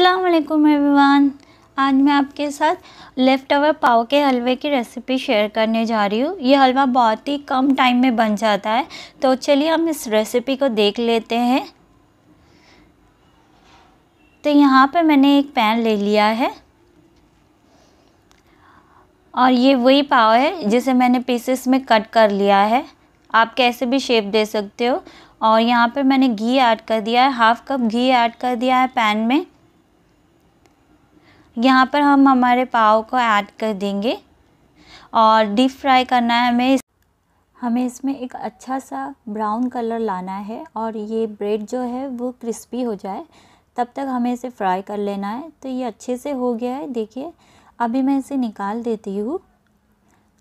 अस्सलाम वालेकुम एवरीवन आज मैं आपके साथ लेफ़्ट ओवर पाव के हलवे की रेसिपी शेयर करने जा रही हूँ ये हलवा बहुत ही कम टाइम में बन जाता है तो चलिए हम इस रेसिपी को देख लेते हैं तो यहाँ पे मैंने एक पैन ले लिया है और ये वही पाव है जिसे मैंने पीसेस में कट कर लिया है आप कैसे भी शेप दे सकते हो और यहाँ पे मैंने घी ऐड कर दिया है हाफ़ कप घी ऐड कर दिया है पैन में यहाँ पर हम हमारे पाव को ऐड कर देंगे और डीप फ्राई करना है हमें हमें इसमें एक अच्छा सा ब्राउन कलर लाना है और ये ब्रेड जो है वो क्रिस्पी हो जाए तब तक हमें इसे फ्राई कर लेना है तो ये अच्छे से हो गया है देखिए अभी मैं इसे निकाल देती हूँ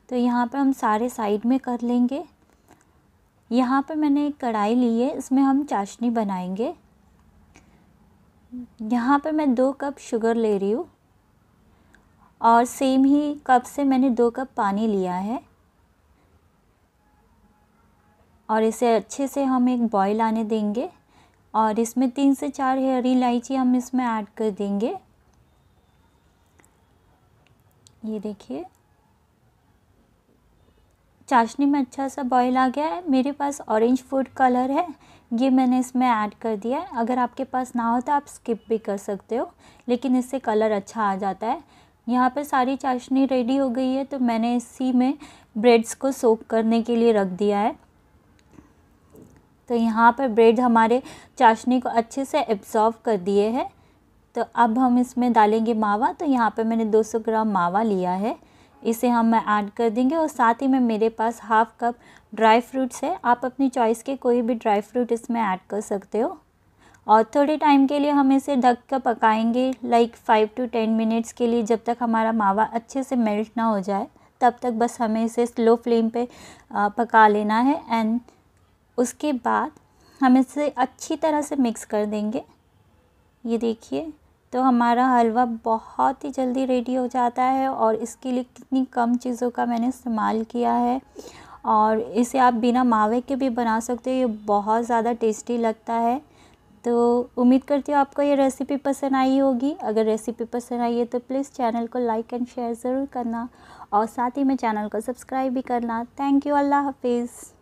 तो यहाँ पर हम सारे साइड में कर लेंगे यहाँ पर मैंने एक कढ़ाई ली है इसमें हम चाशनी बनाएंगे यहाँ पर मैं दो कप शुगर ले रही हूँ और सेम ही कप से मैंने दो कप पानी लिया है और इसे अच्छे से हम एक बॉईल आने देंगे और इसमें तीन से चार हरी इलायची हम इसमें ऐड कर देंगे ये देखिए चाशनी में अच्छा सा बॉईल आ गया है मेरे पास ऑरेंज फूड कलर है ये मैंने इसमें ऐड कर दिया है अगर आपके पास ना हो तो आप स्किप भी कर सकते हो लेकिन इससे कलर अच्छा आ जाता है यहाँ पर सारी चाशनी रेडी हो गई है तो मैंने इसी में ब्रेड्स को सोक करने के लिए रख दिया है तो यहाँ पर ब्रेड हमारे चाशनी को अच्छे से एब्जॉर्व कर दिए हैं तो अब हम इसमें डालेंगे मावा तो यहाँ पर मैंने 200 ग्राम मावा लिया है इसे हम ऐड कर देंगे और साथ ही में मेरे पास हाफ़ कप ड्राई फ्रूट्स है आप अपनी चॉइस के कोई भी ड्राई फ्रूट इसमें ऐड कर सकते हो और थोड़े टाइम के लिए हम इसे ढक कर पकाएंगे like five to ten minutes के लिए जब तक हमारा मावा अच्छे से मेल्ट ना हो जाए तब तक बस हमें इसे स्लो फ्लेम पे पका लेना है एंड उसके बाद हम इसे अच्छी तरह से मिक्स कर देंगे ये देखिए तो हमारा हलवा बहुत ही जल्दी रेडी हो जाता है और इसके लिए कितनी कम चीज़ों का मैंने इस्तेमाल किया है और इसे आप बिना मावे के भी बना सकते हो ये बहुत ज़्यादा टेस्टी लगता है तो उम्मीद करती हूँ आपको ये रेसिपी पसंद आई होगी अगर रेसिपी पसंद आई है तो प्लीज़ चैनल को लाइक एंड शेयर ज़रूर करना और साथ ही में चैनल को सब्सक्राइब भी करना थैंक यू अल्लाह हाफिज़